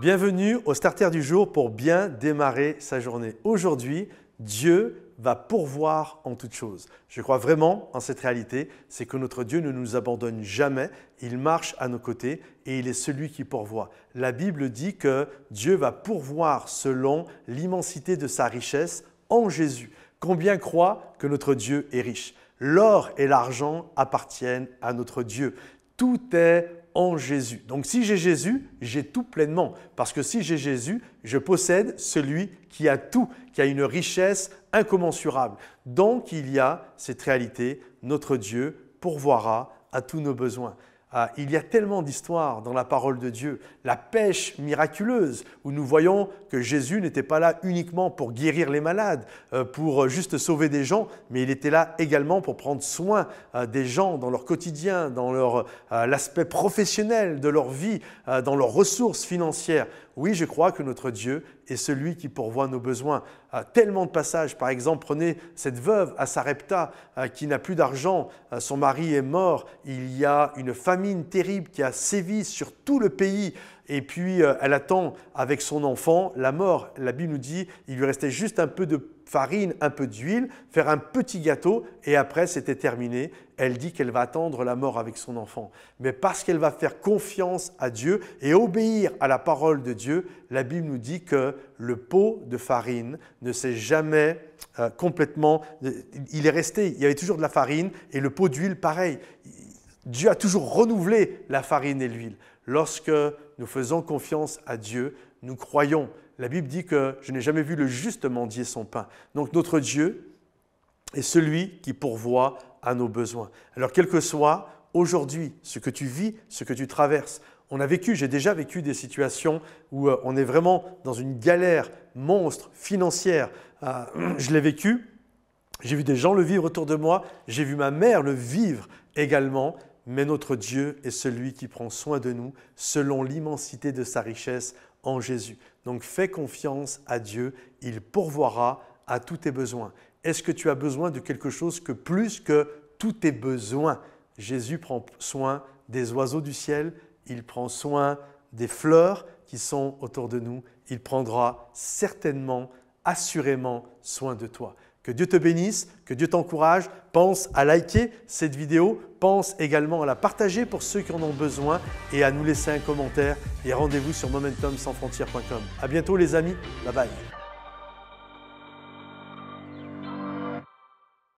Bienvenue au Starter du jour pour bien démarrer sa journée. Aujourd'hui, Dieu va pourvoir en toutes choses. Je crois vraiment en cette réalité, c'est que notre Dieu ne nous abandonne jamais, il marche à nos côtés et il est celui qui pourvoit. La Bible dit que Dieu va pourvoir selon l'immensité de sa richesse en Jésus. Combien croient que notre Dieu est riche L'or et l'argent appartiennent à notre Dieu. Tout est Jésus. Donc si j'ai Jésus, j'ai tout pleinement, parce que si j'ai Jésus, je possède celui qui a tout, qui a une richesse incommensurable. Donc il y a cette réalité, notre Dieu pourvoira à tous nos besoins. Ah, il y a tellement d'histoires dans la parole de Dieu. La pêche miraculeuse, où nous voyons que Jésus n'était pas là uniquement pour guérir les malades, euh, pour euh, juste sauver des gens, mais il était là également pour prendre soin euh, des gens dans leur quotidien, dans l'aspect professionnel de leur vie, dans leurs ressources financières. Oui, je crois que notre Dieu est celui qui pourvoit nos besoins. tellement de passages, par exemple, prenez cette veuve à Sarepta qui n'a plus d'argent, son mari est mort, il y a une famille terrible qui a sévi sur tout le pays. Et puis, euh, elle attend avec son enfant la mort. La Bible nous dit, il lui restait juste un peu de farine, un peu d'huile, faire un petit gâteau, et après, c'était terminé. Elle dit qu'elle va attendre la mort avec son enfant. Mais parce qu'elle va faire confiance à Dieu et obéir à la parole de Dieu, la Bible nous dit que le pot de farine ne s'est jamais euh, complètement... Euh, il est resté, il y avait toujours de la farine, et le pot d'huile, pareil. Dieu a toujours renouvelé la farine et l'huile. Lorsque nous faisons confiance à Dieu, nous croyons. La Bible dit que je n'ai jamais vu le juste mendier son pain. Donc notre Dieu est celui qui pourvoit à nos besoins. Alors quel que soit aujourd'hui ce que tu vis, ce que tu traverses, on a vécu, j'ai déjà vécu des situations où euh, on est vraiment dans une galère monstre financière. Euh, je l'ai vécu, j'ai vu des gens le vivre autour de moi, j'ai vu ma mère le vivre également, mais notre Dieu est celui qui prend soin de nous selon l'immensité de sa richesse en Jésus. Donc fais confiance à Dieu, il pourvoira à tous tes besoins. Est-ce que tu as besoin de quelque chose que plus que tous tes besoins Jésus prend soin des oiseaux du ciel, il prend soin des fleurs qui sont autour de nous, il prendra certainement, assurément soin de toi. Que Dieu te bénisse, que Dieu t'encourage. Pense à liker cette vidéo, pense également à la partager pour ceux qui en ont besoin et à nous laisser un commentaire. Et rendez-vous sur momentumsansfrontières.com. À bientôt les amis, bye bye.